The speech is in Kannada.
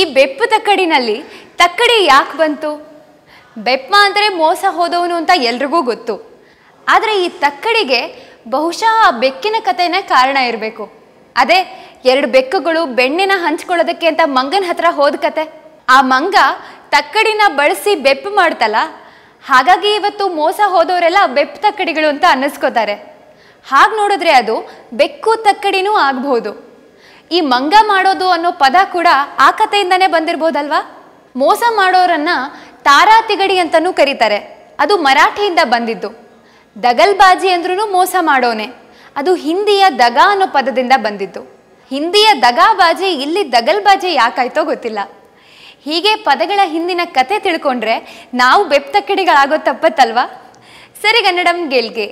ಈ ಬೆಪ್ಪು ತಕ್ಕಡಿನಲ್ಲಿ ತಕ್ಕಡಿ ಯಾಕೆ ಬಂತು ಬೆಪ್ಪ ಅಂದರೆ ಮೋಸ ಹೋದವನು ಅಂತ ಎಲ್ರಿಗೂ ಗೊತ್ತು ಆದರೆ ಈ ತಕ್ಕಡಿಗೆ ಬಹುಶಃ ಆ ಬೆಕ್ಕಿನ ಕಥೆನೇ ಕಾರಣ ಇರಬೇಕು ಅದೇ ಎರಡು ಬೆಕ್ಕುಗಳು ಬೆಣ್ಣೆನ ಹಂಚ್ಕೊಳ್ಳೋದಕ್ಕೆ ಅಂತ ಮಂಗನ ಹತ್ರ ಹೋದ ಕತೆ ಆ ಮಂಗ ತಕ್ಕಡಿನ ಬಳಸಿ ಬೆಪ್ಪು ಮಾಡ್ತಲ್ಲ ಹಾಗಾಗಿ ಇವತ್ತು ಮೋಸ ಹೋದವರೆಲ್ಲ ಬೆಪ್ಪು ತಕ್ಕಡಿಗಳು ಅಂತ ಅನ್ನಿಸ್ಕೋತಾರೆ ಹಾಗೆ ನೋಡಿದ್ರೆ ಅದು ಬೆಕ್ಕು ತಕ್ಕಡಿನೂ ಆಗ್ಬೋದು ಈ ಮಂಗ ಮಾಡೋದು ಅನ್ನೋ ಪದ ಕೂಡ ಆ ಕಥೆಯಿಂದನೇ ಬಂದಿರ್ಬೋದಲ್ವಾ ಮೋಸ ಮಾಡೋರನ್ನ ತಾರಾ ತಿಗಡಿ ಅಂತಲೂ ಕರೀತಾರೆ ಅದು ಮರಾಠಿಯಿಂದ ಬಂದಿದ್ದು ದಗಲ್ಬಾಜಿ ಅಂದ್ರೂ ಮೋಸ ಮಾಡೋನೆ ಅದು ಹಿಂದಿಯ ದಗಾ ಅನ್ನೋ ಪದದಿಂದ ಬಂದಿದ್ದು ಹಿಂದಿಯ ದಗಾಬಾಜಿ ಇಲ್ಲಿ ದಗಲ್ಬಾಜಿ ಯಾಕಾಯ್ತೋ ಗೊತ್ತಿಲ್ಲ ಹೀಗೆ ಪದಗಳ ಹಿಂದಿನ ಕತೆ ತಿಳ್ಕೊಂಡ್ರೆ ನಾವು ಬೆಪ್ತಕ್ಕಡಿಗಳಾಗೋ ತಪ್ಪತ್ತಲ್ವಾ ಸರಿ ಕನ್ನಡಂ ಗೆಲ್ಗೆ